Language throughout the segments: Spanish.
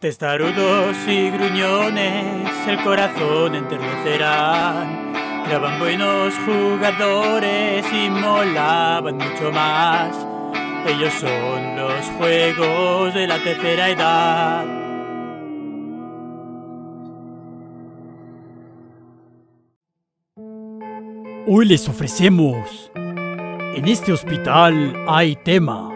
Testarudos y gruñones, el corazón enternecerán. graban buenos jugadores y molaban mucho más. Ellos son los juegos de la tercera edad. Hoy les ofrecemos... En este hospital hay tema.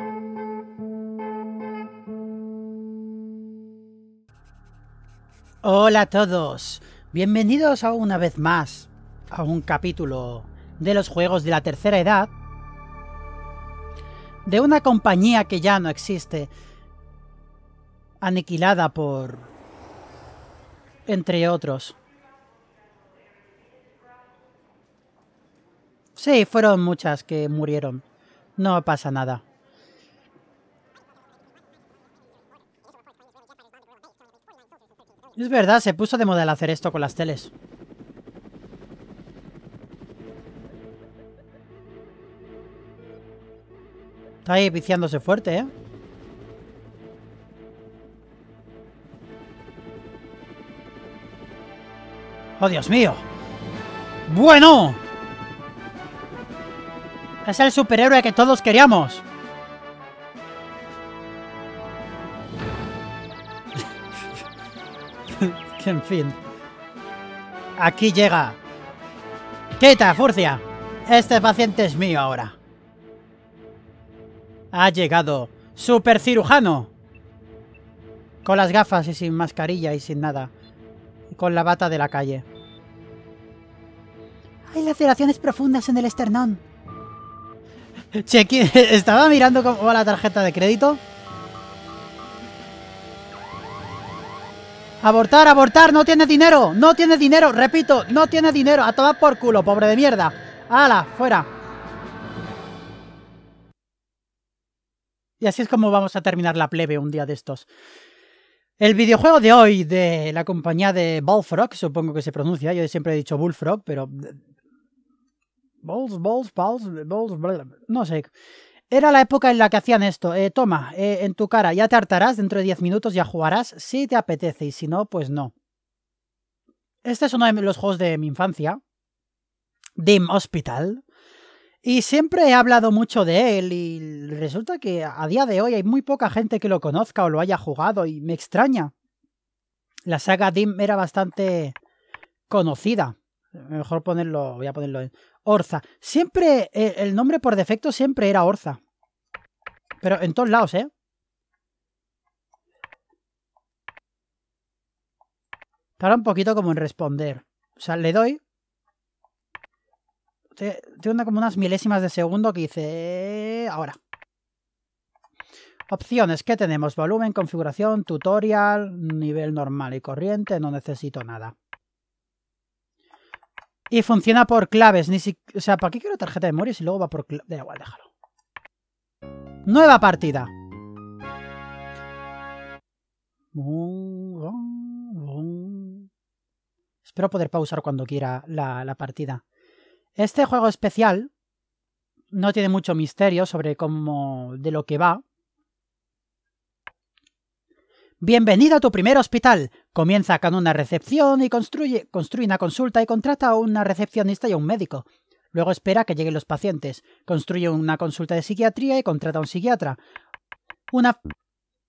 Hola a todos, bienvenidos a una vez más a un capítulo de los juegos de la tercera edad de una compañía que ya no existe, aniquilada por... entre otros. Sí, fueron muchas que murieron. No pasa nada. Es verdad, se puso de modelo hacer esto con las teles. Está ahí viciándose fuerte, ¿eh? ¡Oh, Dios mío! ¡Bueno! Es el superhéroe que todos queríamos. En fin. Aquí llega. ¡Quita, Furcia! Este paciente es mío ahora. Ha llegado. cirujano! Con las gafas y sin mascarilla y sin nada. Con la bata de la calle. Hay laceraciones profundas en el esternón. Chequi, estaba mirando como la tarjeta de crédito. Abortar, abortar, no tiene dinero, no tiene dinero, repito, no tiene dinero. A tomar por culo, pobre de mierda. ¡Hala, fuera! Y así es como vamos a terminar la plebe un día de estos. El videojuego de hoy de la compañía de Bullfrog, supongo que se pronuncia, yo siempre he dicho Bullfrog, pero... Balls, balls, balls, balls, no sé. Era la época en la que hacían esto. Eh, toma, eh, en tu cara, ya te hartarás, dentro de 10 minutos ya jugarás, si te apetece, y si no, pues no. Este es uno de los juegos de mi infancia. Dim Hospital. Y siempre he hablado mucho de él y resulta que a día de hoy hay muy poca gente que lo conozca o lo haya jugado y me extraña. La saga Dim era bastante conocida. Mejor ponerlo, voy a ponerlo en Orza. Siempre, eh, el nombre por defecto siempre era Orza. Pero en todos lados, ¿eh? Tarda un poquito como en responder. O sea, le doy. Tiene como unas milésimas de segundo que dice... Eh, ahora. Opciones, ¿qué tenemos? Volumen, configuración, tutorial, nivel normal y corriente, no necesito nada. Y funciona por claves, ni si... O sea, ¿para qué quiero tarjeta de memoria si luego va por claves? Da igual, déjalo. Nueva partida. Espero poder pausar cuando quiera la, partida. Este juego especial no tiene mucho misterio sobre cómo de lo que va. Bienvenido a tu primer hospital. Comienza con una recepción y construye, construye una consulta y contrata a una recepcionista y a un médico. Luego espera que lleguen los pacientes. Construye una consulta de psiquiatría y contrata a un psiquiatra. Una,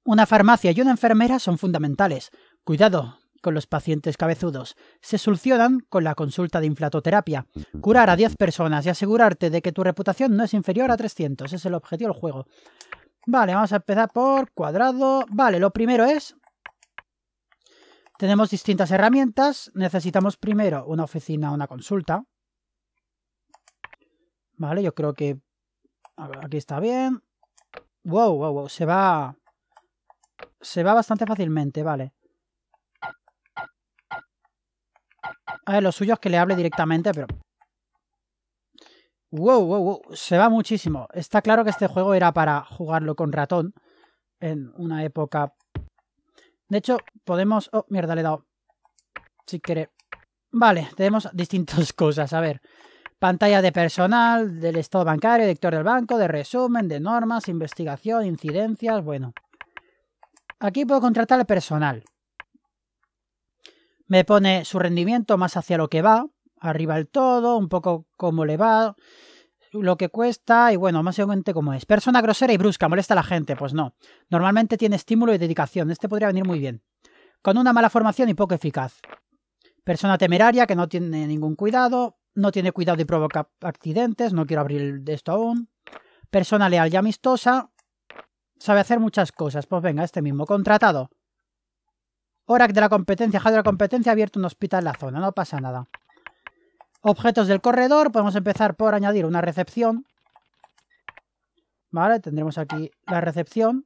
una farmacia y una enfermera son fundamentales. Cuidado, con los pacientes cabezudos. Se solucionan con la consulta de inflatoterapia. Curar a 10 personas y asegurarte de que tu reputación no es inferior a 300 es el objetivo del juego. Vale, vamos a empezar por cuadrado. Vale, lo primero es... Tenemos distintas herramientas. Necesitamos primero una oficina, una consulta. Vale, yo creo que... aquí está bien. Wow, wow, wow. Se va... Se va bastante fácilmente, vale. A ver, lo suyo es que le hable directamente, pero Wow, wow, wow, se va muchísimo. Está claro que este juego era para jugarlo con ratón en una época. De hecho, podemos. Oh, mierda, le he dado. Si quiere... Vale, tenemos distintas cosas. A ver. Pantalla de personal, del estado bancario, director del banco, de resumen, de normas, investigación, incidencias. Bueno. Aquí puedo contratar al personal. Me pone su rendimiento más hacia lo que va arriba el todo, un poco cómo le va, lo que cuesta y bueno, más o menos cómo es. Persona grosera y brusca, molesta a la gente, pues no. Normalmente tiene estímulo y dedicación, este podría venir muy bien. Con una mala formación y poco eficaz. Persona temeraria que no tiene ningún cuidado, no tiene cuidado y provoca accidentes, no quiero abrir esto aún. Persona leal y amistosa, sabe hacer muchas cosas, pues venga, este mismo, contratado. Orac de la competencia, Jade de la competencia, ha abierto un hospital en la zona, no pasa nada. Objetos del corredor, podemos empezar por añadir una recepción. Vale, tendremos aquí la recepción.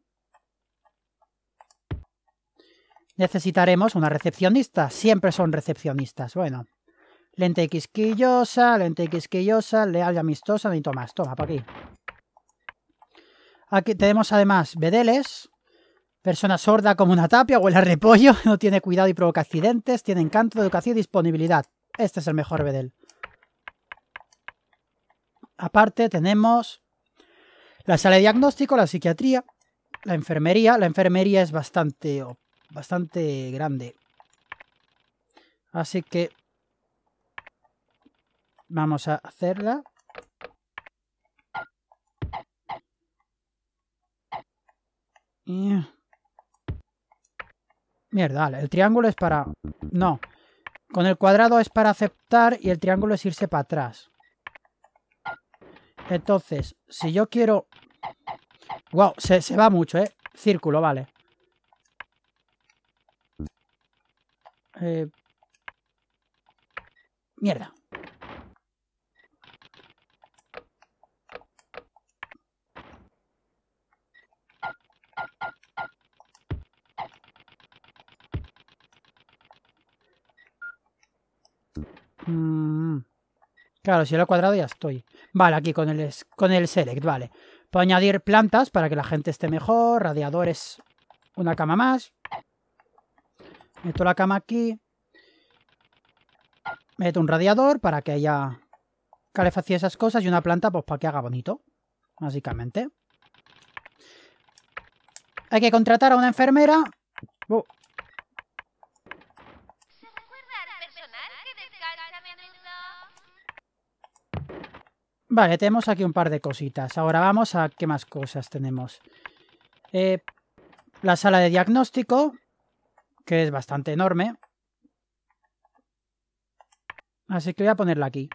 Necesitaremos una recepcionista. Siempre son recepcionistas. Bueno. Lente quisquillosa, lente quisquillosa, leal y amistosa, Ni más. Toma, para aquí. Aquí tenemos además bedeles. Persona sorda como una tapia, huele a repollo, no tiene cuidado y provoca accidentes, tiene encanto, educación y disponibilidad. Este es el mejor bedel. Aparte tenemos la sala de diagnóstico, la psiquiatría, la enfermería. La enfermería es bastante, oh, bastante grande. Así que vamos a hacerla. Mierda, el triángulo es para... No. Con el cuadrado es para aceptar y el triángulo es irse para atrás. Entonces, si yo quiero... Wow, se, va mucho, ¿eh? Círculo, vale. Eh, mierda. Mm. Claro, si lo he cuadrado ya estoy. Vale, aquí con el, con el select, vale. Puedo añadir plantas para que la gente esté mejor. Radiadores, una cama más. Meto la cama aquí. Meto un radiador para que haya calefacción esas cosas. Y una planta pues para que haga bonito. Básicamente. Hay que contratar a una enfermera. Uh, Vale, tenemos aquí un par de cositas. Ahora vamos a qué más cosas tenemos. Eh, la sala de diagnóstico, que es bastante enorme. Así que voy a ponerla aquí.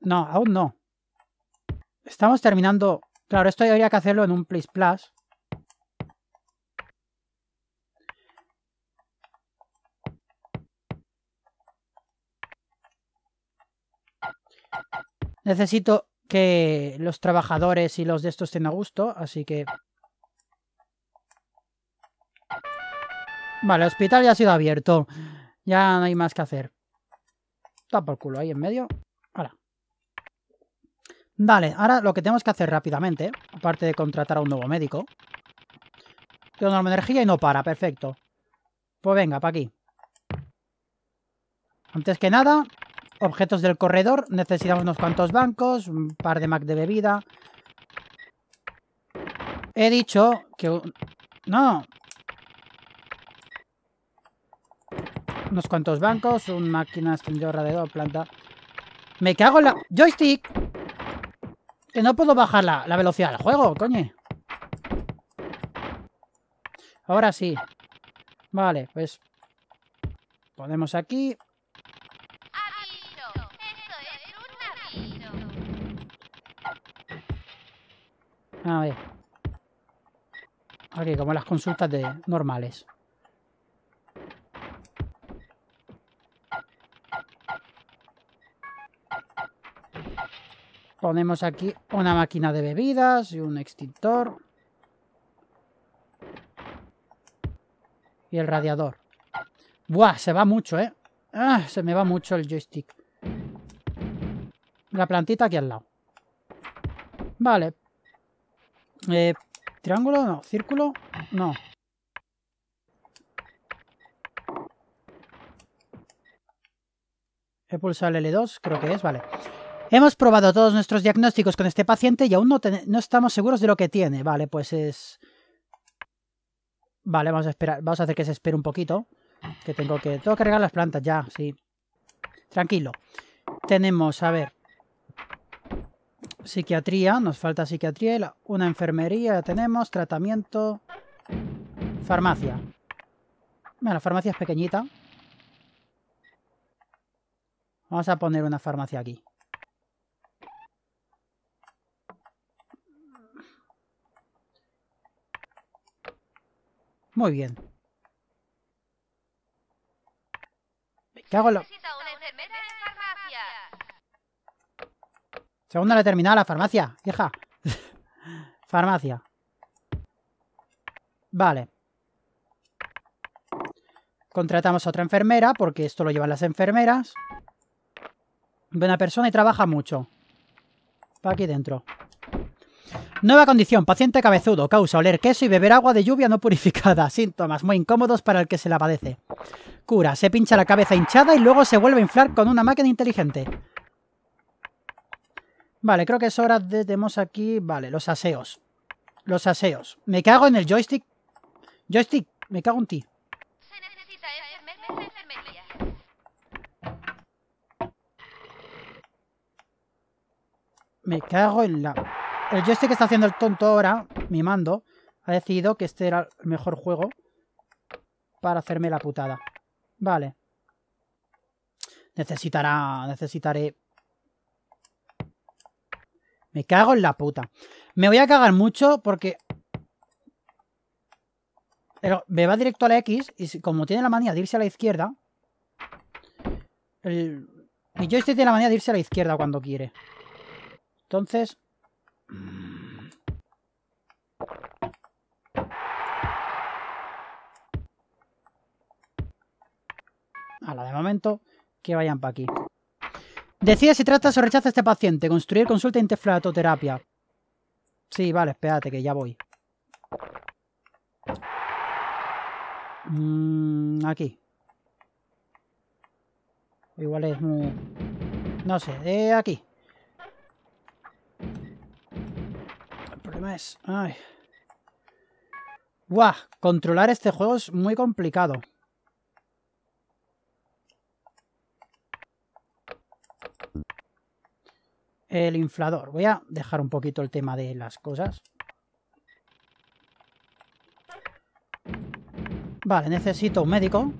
No, aún no. Estamos terminando... Claro, esto habría que hacerlo en un Plus Plus. Necesito que los trabajadores y los de estos estén a gusto, así que... Vale, el hospital ya ha sido abierto. Ya no hay más que hacer. Tapa el culo ahí en medio. Ahora. Vale, ahora lo que tenemos que hacer rápidamente, aparte de contratar a un nuevo médico. Tengo norma energía y no para, perfecto. Pues venga, para aquí. Antes que nada, objetos del corredor. Necesitamos unos cuantos bancos, un par de Mac de bebida. He dicho que... No. Unos cuantos bancos, un máquina extendedora de dos planta. Me cago en la... Joystick. Que no puedo bajar la, la velocidad del juego, coño. Ahora sí. Vale, pues... Ponemos aquí. A ver. como las consultas de normales. Ponemos aquí una máquina de bebidas y un extintor. Y el radiador. Buah, se va mucho, ¿eh? Ah, se me va mucho el joystick. La plantita aquí al lado. Vale, eh, ¿Triángulo? No. ¿Círculo? No. He pulsado el L2, creo que es, vale. Hemos probado todos nuestros diagnósticos con este paciente y aún no, no estamos seguros de lo que tiene. Vale, pues es... Vale, vamos a esperar. Vamos a hacer que se espere un poquito. Que tengo que... Tengo que regar las plantas ya, sí. Tranquilo. Tenemos, a ver... Psiquiatría, nos falta psiquiatría. una enfermería tenemos, tratamiento. Farmacia. Bueno, la farmacia es pequeñita. Vamos a poner una farmacia aquí. Muy bien. ¿Qué hago Segunda la la farmacia, hija. farmacia. Vale. Contratamos a otra enfermera, porque esto lo llevan las enfermeras. Buena persona y trabaja mucho. para aquí dentro. Nueva condición, paciente cabezudo, causa oler queso y beber agua de lluvia no purificada. Síntomas muy incómodos para el que se la padece. Cura, se pincha la cabeza hinchada y luego se vuelve a inflar con una máquina inteligente. Vale, creo que es hora de... Tenemos aquí... Vale, los aseos. Los aseos. Me cago en el joystick. Joystick, me cago en ti. Me cago en la... El joystick que está haciendo el tonto ahora, mi mando, ha decidido que este era el mejor juego para hacerme la putada. Vale. Necesitará... Necesitaré me cago en la puta. Me voy a cagar mucho porque... Pero me va directo a la X y como tiene la manía de irse a la izquierda... y yo estoy tiene la manía de irse a la izquierda cuando quiere. Entonces... A la de momento, que vayan para aquí. Decide si trata o rechaza a este paciente. Construir consulta e interflatoterapia. Sí, vale, espérate que ya voy. Mm, aquí. Igual es muy... No sé, de eh, aquí. El problema es... Ay. Guau, controlar este juego es muy complicado. el inflador. Voy a dejar un poquito el tema de las cosas. Vale, necesito un médico.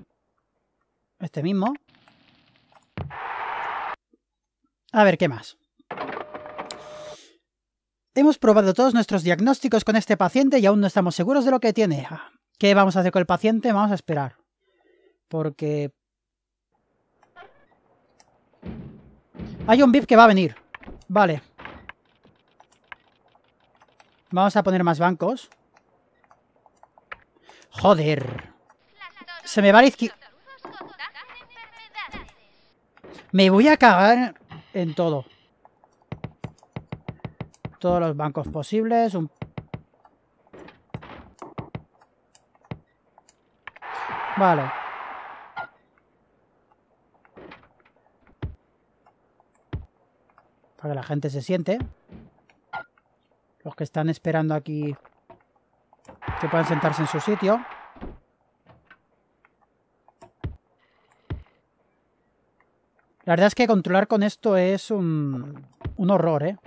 Este mismo. A ver, ¿qué más? Hemos probado todos nuestros diagnósticos con este paciente y aún no estamos seguros de lo que tiene. Ah, ¿Qué vamos a hacer con el paciente? Vamos a esperar. Porque... Hay un VIP que va a venir. Vale. Vamos a poner más bancos. Joder. Se me va la izquierda. Me voy a cagar en todo. Todos los bancos posibles. Vale. para que la gente se siente. Los que están esperando aquí que puedan sentarse en su sitio. La verdad es que controlar con esto es un, un horror, ¿eh?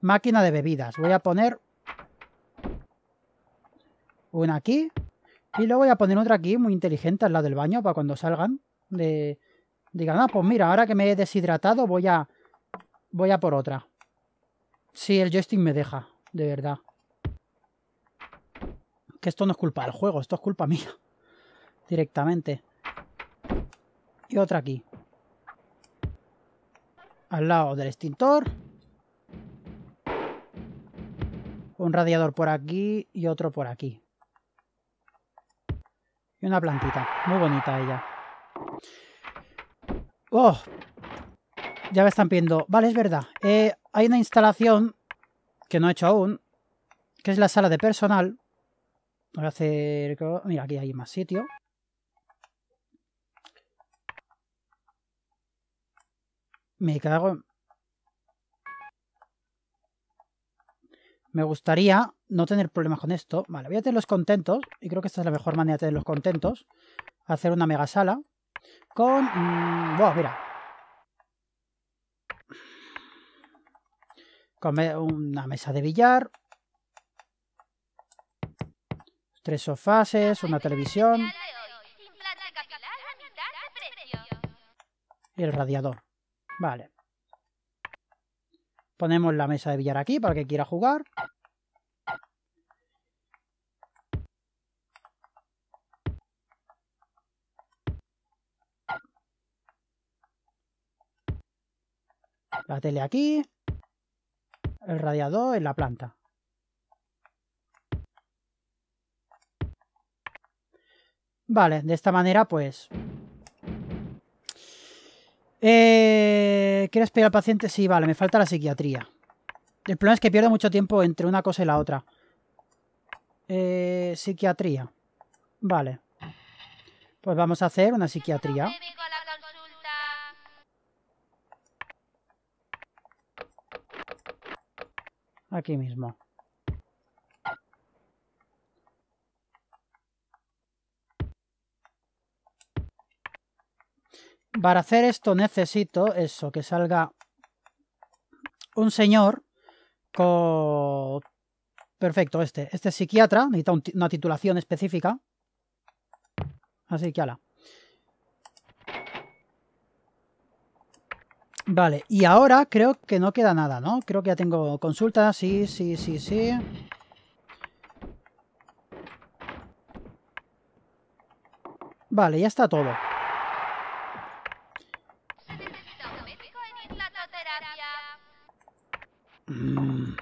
Máquina de bebidas. Voy a poner una aquí. Y luego voy a poner otra aquí, muy inteligente, al lado del baño, para cuando salgan de, Diga no, ah, pues mira, ahora que me he deshidratado voy a... Voy a por otra. Sí, el joystick me deja, de verdad. Que esto no es culpa del juego, esto es culpa mía. Directamente. Y otra aquí. Al lado del extintor. Un radiador por aquí y otro por aquí. Y una plantita. Muy bonita ella. ¡Oh! Ya me están viendo. Vale, es verdad. Eh, hay una instalación que no he hecho aún, que es la sala de personal. Voy a hacer... Mira, aquí hay más sitio. Me cago Me gustaría no tener problemas con esto. Vale, voy a tener los contentos. Y creo que esta es la mejor manera de tener los contentos. Hacer una mega sala. Con... Mm, mira. Con una mesa de billar. Tres sofases, una televisión. Y el radiador. Vale. Ponemos la mesa de billar aquí para que quiera jugar. tele aquí, el radiador en la planta. Vale, de esta manera pues... Eh, ¿Quieres pedir al paciente? Sí, vale, me falta la psiquiatría. El problema es que pierdo mucho tiempo entre una cosa y la otra. Eh, psiquiatría. Vale. Pues vamos a hacer una psiquiatría. aquí mismo. Para hacer esto necesito eso, que salga un señor con... Perfecto, este. Este es psiquiatra, necesita una titulación específica. Así que ala. Vale, y ahora creo que no queda nada, ¿no? Creo que ya tengo consulta, sí, sí, sí, sí. Vale, ya está todo. Mm.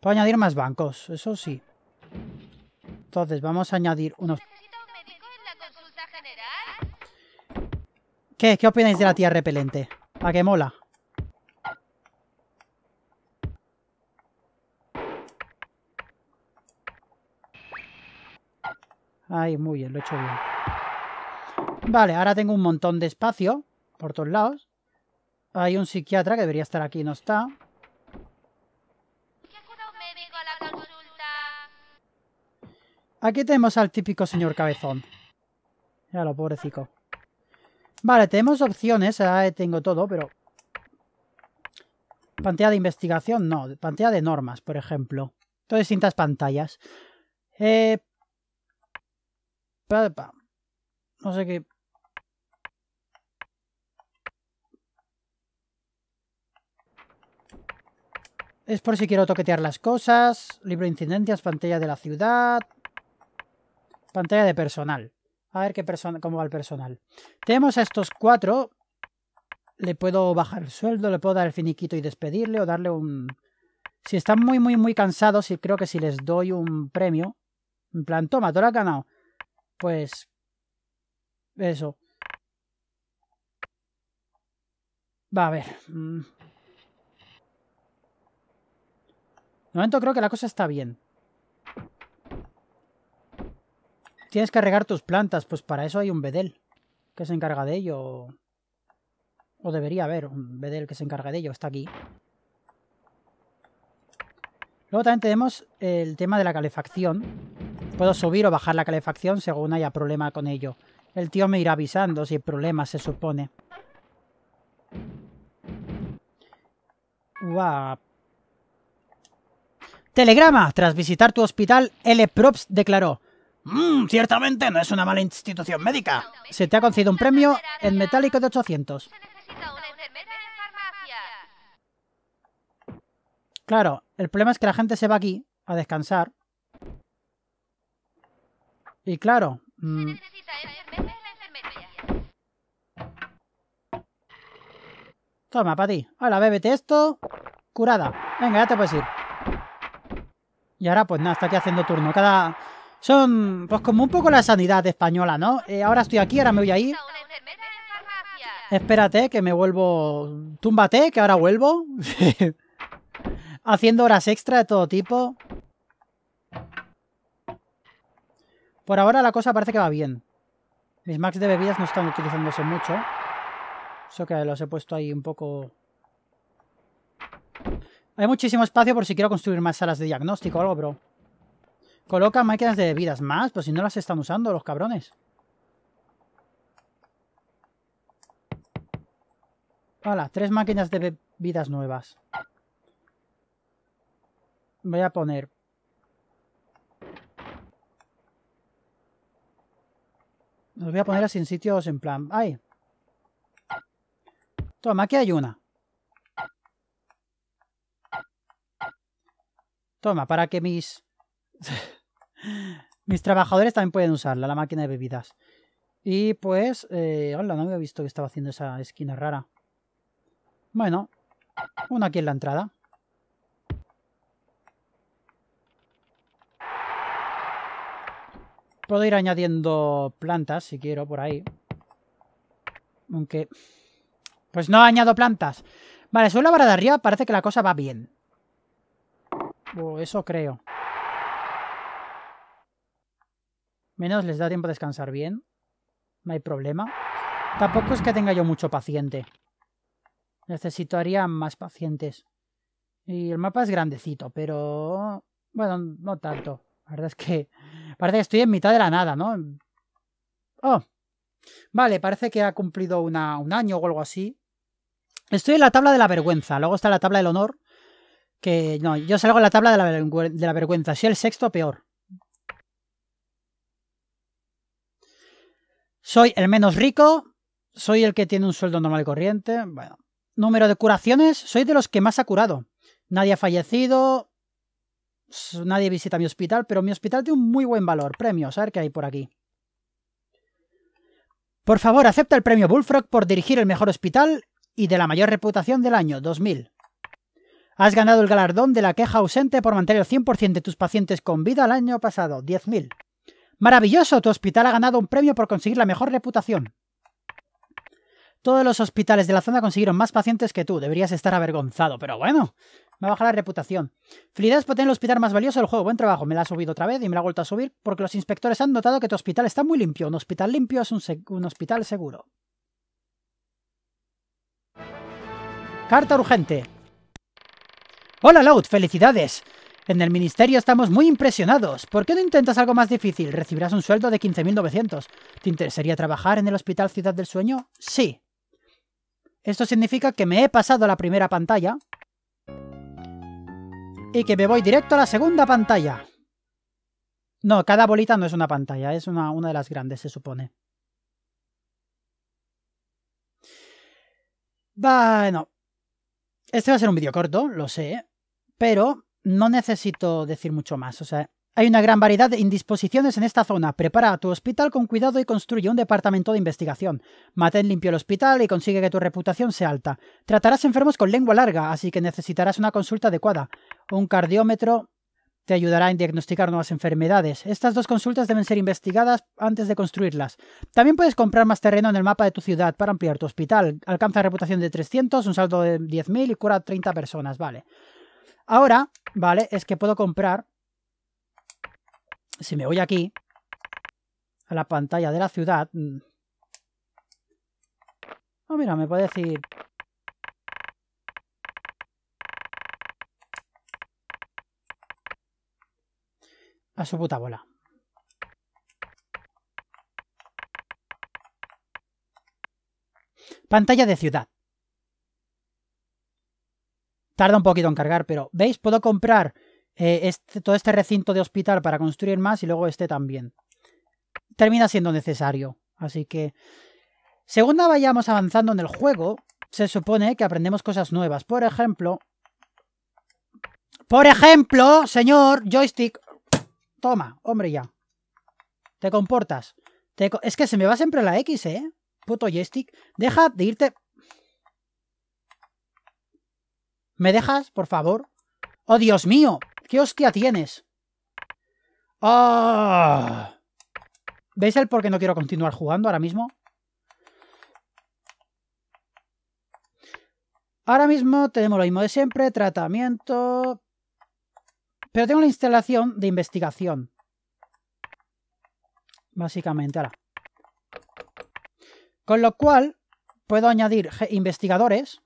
Puedo añadir más bancos, eso sí. Entonces, vamos a añadir unos ¿Qué, ¿Qué opináis de la tía repelente? ¿A qué mola? Ahí, muy bien, lo he hecho bien. Vale, ahora tengo un montón de espacio por todos lados. Hay un psiquiatra que debería estar aquí, y no está. Aquí tenemos al típico señor cabezón. Ya lo, pobrecito. Vale, tenemos opciones. tengo todo, pero... Pantalla de investigación, no. Pantalla de normas, por ejemplo. Todas distintas pantallas. Eh, no sé qué... Es por si quiero toquetear las cosas. Libro de incidencias, pantalla de la ciudad. Pantalla de personal. A ver qué persona, cómo va el personal. Tenemos a estos cuatro. Le puedo bajar el sueldo, le puedo dar el finiquito y despedirle o darle un... Si están muy, muy, muy cansados y creo que si les doy un premio, en plan, toma, tú lo ganado. Pues... Eso. Va a ver. Mm. De momento creo que la cosa está bien. Tienes que regar tus plantas, pues para eso hay un bedel que se encarga de ello. O debería haber un bedel que se encarga de ello, está aquí. Luego también tenemos el tema de la calefacción. Puedo subir o bajar la calefacción según haya problema con ello. El tío me irá avisando si hay problemas, se supone. Telegrama. Tras visitar tu hospital, L. Props declaró. Mmm, ciertamente no es una mala institución médica. Se te ha concedido un premio en metálico de 800. Claro, el problema es que la gente se va aquí a descansar. Y claro... Mm, toma, para ti. Ahora bébete esto. Curada. Venga, ya te puedes ir. Y ahora, pues nada, está aquí haciendo turno. Cada, son, pues, como un poco la sanidad española, ¿no? Eh, ahora estoy aquí, ahora me voy a ir. Espérate, que me vuelvo. Túmbate, que ahora vuelvo. Haciendo horas extra de todo tipo. Por ahora la cosa parece que va bien. Mis max de bebidas no están utilizándose mucho. Eso que los he puesto ahí un poco... Hay muchísimo espacio por si quiero construir más salas de diagnóstico o algo, pero... Coloca máquinas de bebidas más, pues si no las están usando los cabrones. Hola, tres máquinas de bebidas nuevas. Voy a poner... Los voy a poner así en sitios en plan... ¡Ay! Toma, aquí hay una. Toma, para que mis... Mis trabajadores también pueden usarla, la máquina de bebidas. Y pues, eh, hola, no había visto que estaba haciendo esa esquina rara. Bueno, una aquí en la entrada. Puedo ir añadiendo plantas si quiero por ahí. Aunque... Pues no añado plantas. Vale, sobre la barra de arriba parece que la cosa va bien. eso creo. menos, les da tiempo a descansar bien. No hay problema. Tampoco es que tenga yo mucho paciente. Necesitaría más pacientes. Y el mapa es grandecito, pero... Bueno, no tanto. La verdad es que... Parece que estoy en mitad de la nada, ¿no? Oh. Vale, parece que ha cumplido un año o algo así. Estoy en la tabla de la vergüenza. Luego está la tabla del honor. Que no, yo salgo en la tabla de la, de la vergüenza. Si el sexto, peor. Soy el menos rico, soy el que tiene un sueldo normal y corriente. Bueno. Número de curaciones, soy de los que más ha curado. Nadie ha fallecido, nadie visita mi hospital, pero mi hospital tiene un muy buen valor. Premio. a ver qué hay por aquí. Por favor, acepta el premio Bullfrog por dirigir el mejor hospital y de la mayor reputación del año 2000. Has ganado el galardón de la queja ausente por mantener el 100% de tus pacientes con vida el año pasado, 10.000. Maravilloso, tu hospital ha ganado un premio por conseguir la mejor reputación. Todos los hospitales de la zona consiguieron más pacientes que tú. Deberías estar avergonzado, pero bueno, me baja la reputación. Felicidades por tener el hospital más valioso del juego. Buen trabajo. Me la ha subido otra vez y me la ha vuelto a subir porque los inspectores han notado que tu hospital está muy limpio. Un hospital limpio es un, un hospital seguro. Carta urgente. Hola, Loud. Felicidades. En el ministerio estamos muy impresionados. ¿Por qué no intentas algo más difícil? Recibirás un sueldo de 15.900. ¿Te interesaría trabajar en el Hospital Ciudad del Sueño? Sí. Esto significa que me he pasado la primera pantalla y que me voy directo a la segunda pantalla. No, cada bolita no es una pantalla, es una, una de las grandes, se supone. Bueno. Este va a ser un vídeo corto, lo sé, pero no necesito decir mucho más. O sea, hay una gran variedad de indisposiciones en esta zona. Prepara tu hospital con cuidado y construye un departamento de investigación. en limpio el hospital y consigue que tu reputación sea alta. Tratarás enfermos con lengua larga, así que necesitarás una consulta adecuada. Un cardiómetro te ayudará en diagnosticar nuevas enfermedades. Estas dos consultas deben ser investigadas antes de construirlas. También puedes comprar más terreno en el mapa de tu ciudad para ampliar tu hospital. Alcanza reputación de 300, un saldo de 10.000 y cura a 30 personas, vale. Ahora, ¿vale? Es que puedo comprar... Si me voy aquí, a la pantalla de la ciudad... Mm. Ah, mira, me puede decir... A su puta bola. Pantalla de ciudad. Tarda un poquito en cargar, pero ¿veis? Puedo comprar eh, este, todo este recinto de hospital para construir más y luego este también. Termina siendo necesario. Así que, según vayamos avanzando en el juego, se supone que aprendemos cosas nuevas. Por ejemplo... Por ejemplo, señor joystick... Toma, hombre ya. Te comportas. es que se me va siempre la X, ¿eh? Puto joystick. Deja de irte ¿Me dejas, por favor? ¡Oh, Dios mío! ¿Qué hostia tienes? ¡Ah! ¿Veis el por qué no quiero continuar jugando ahora mismo? Ahora mismo tenemos lo mismo de siempre, tratamiento... Pero tengo la instalación de investigación. Básicamente, ahora. Con lo cual, puedo añadir investigadores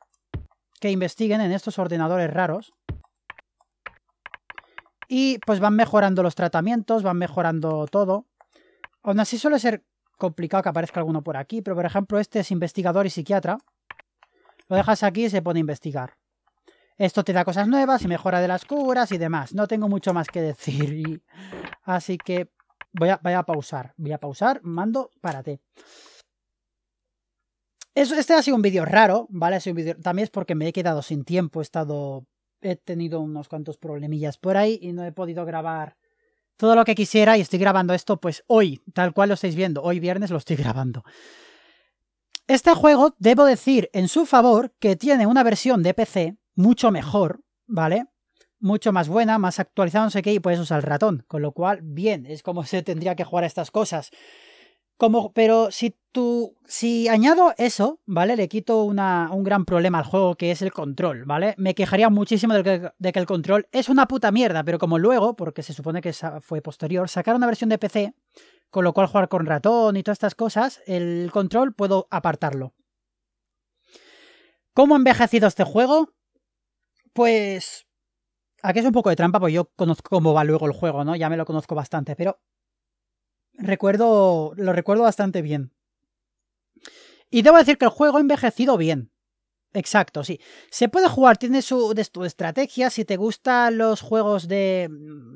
que investiguen en estos ordenadores raros. Y pues van mejorando los tratamientos, van mejorando todo. Aún así suele ser complicado que aparezca alguno por aquí, pero por ejemplo este es investigador y psiquiatra. Lo dejas aquí y se pone a investigar. Esto te da cosas nuevas y mejora de las curas y demás. No tengo mucho más que decir. Así que voy a, voy a pausar. Voy a pausar. Mando, párate este ha sido un vídeo raro, ¿vale? Ha un vídeo. También es porque me he quedado sin tiempo, he estado... He tenido unos cuantos problemillas por ahí y no he podido grabar todo lo que quisiera y estoy grabando esto pues hoy, tal cual lo estáis viendo, hoy viernes lo estoy grabando. Este juego, debo decir en su favor, que tiene una versión de PC mucho mejor, ¿vale? Mucho más buena, más actualizada, no sé qué, y puedes usar el ratón. Con lo cual, bien, es como se tendría que jugar a estas cosas. Como, pero si tú, si añado eso, ¿vale? Le quito una, un gran problema al juego que es el control, ¿vale? Me quejaría muchísimo de que, de que el control es una puta mierda, pero como luego, porque se supone que fue posterior, Sacar una versión de PC, con lo cual jugar con ratón y todas estas cosas, el control puedo apartarlo. ¿Cómo ha envejecido este juego? Pues. Aquí es un poco de trampa, porque yo conozco cómo va luego el juego, ¿no? Ya me lo conozco bastante, pero Recuerdo, lo recuerdo bastante bien. Y debo decir que el juego ha envejecido bien. Exacto, sí. Se puede jugar, tiene su, de, estrategia. Si te gustan los juegos de,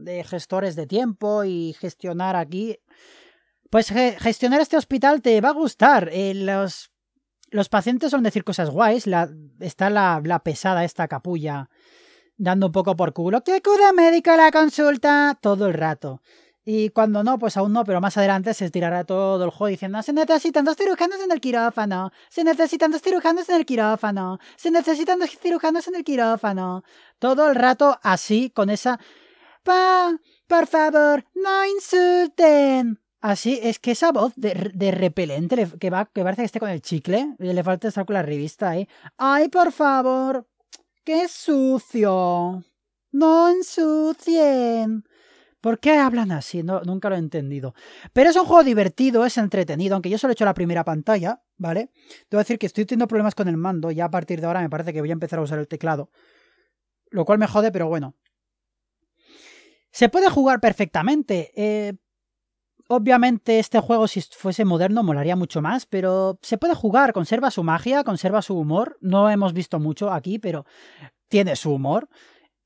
de, gestores de tiempo y gestionar aquí, pues gestionar este hospital te va a gustar. Eh, los, los, pacientes son decir cosas guays. La, está la, pesada, esta capulla, dando un poco por culo. ¡Que cura médico la consulta! Todo el rato. Y cuando no, pues aún no, pero más adelante se estirará todo el juego diciendo se necesitan dos cirujanos en el quirófano, se necesitan dos cirujanos en el quirófano, se necesitan dos cirujanos en el quirófano. Todo el rato así, con esa... Pa, por favor, no insulten. Así es que esa voz de, repelente que va, que parece que esté con el chicle, le falta estar con la revista ahí. Ay, por favor, qué sucio. No insulten! ¿Por qué hablan así? nunca lo he entendido. Pero es un juego divertido, es entretenido, aunque yo solo he hecho la primera pantalla, ¿vale? Debo decir que estoy teniendo problemas con el mando, ya a partir de ahora me parece que voy a empezar a usar el teclado. Lo cual me jode, pero bueno. Se puede jugar perfectamente. Eh, obviamente este juego si fuese moderno molaría mucho más, pero se puede jugar, conserva su magia, conserva su humor. No hemos visto mucho aquí, pero tiene su humor.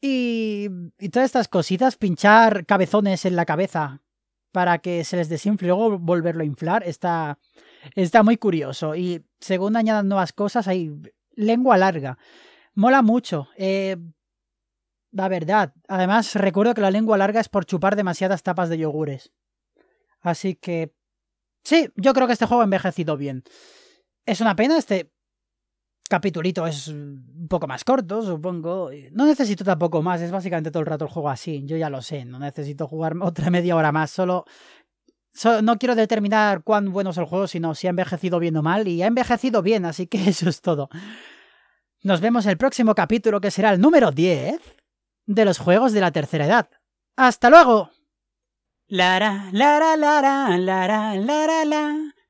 Y, todas estas cositas, pinchar cabezones en la cabeza para que se les desinfle y luego volverlo a inflar, está, está muy curioso. Y según añadan nuevas cosas, hay lengua larga. Mola mucho. Eh, la verdad. Además, recuerdo que la lengua larga es por chupar demasiadas tapas de yogures. Así que... Sí, yo creo que este juego ha envejecido bien. Es una pena, este es un poco más corto supongo. No necesito tampoco más, es básicamente todo el rato el juego así, yo ya lo sé, no necesito jugar otra media hora más, solo... no quiero determinar cuán bueno es el juego, sino si ha envejecido bien o mal, y ha envejecido bien, así que eso es todo. Nos vemos el próximo capítulo, que será el número 10 de los juegos de la tercera edad. ¡Hasta luego! la, la la, la la, la.